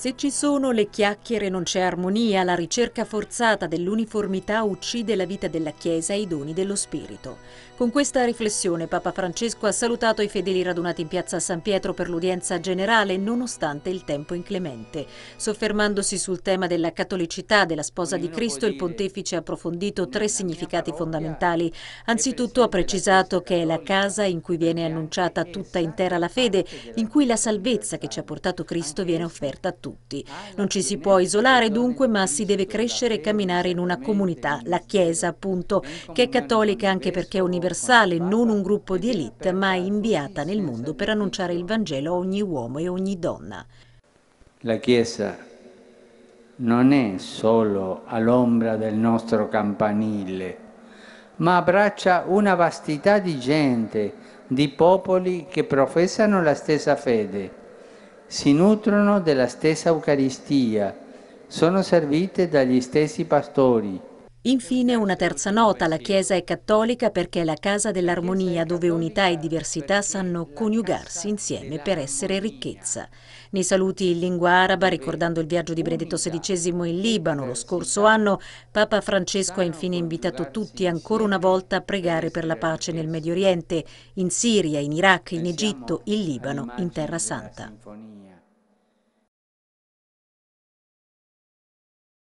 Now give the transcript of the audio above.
Se ci sono le chiacchiere non c'è armonia, la ricerca forzata dell'uniformità uccide la vita della Chiesa e i doni dello Spirito. Con questa riflessione Papa Francesco ha salutato i fedeli radunati in piazza San Pietro per l'udienza generale nonostante il tempo inclemente. Soffermandosi sul tema della cattolicità della sposa di Cristo, il pontefice ha approfondito tre significati fondamentali. Anzitutto ha precisato che è la casa in cui viene annunciata tutta intera la fede, in cui la salvezza che ci ha portato Cristo viene offerta a tutti tutti. Non ci si può isolare dunque, ma si deve crescere e camminare in una comunità, la Chiesa appunto, che è cattolica anche perché è universale, non un gruppo di elite, ma inviata nel mondo per annunciare il Vangelo a ogni uomo e ogni donna. La Chiesa non è solo all'ombra del nostro campanile, ma abbraccia una vastità di gente, di popoli che professano la stessa fede si nutrono della stessa Eucaristia, sono servite dagli stessi pastori, Infine una terza nota, la Chiesa è cattolica perché è la casa dell'armonia dove unità e diversità sanno coniugarsi insieme per essere ricchezza. Nei saluti in lingua araba, ricordando il viaggio di Benedetto XVI in Libano lo scorso anno, Papa Francesco ha infine invitato tutti ancora una volta a pregare per la pace nel Medio Oriente, in Siria, in Iraq, in Egitto, in Libano, in Terra Santa.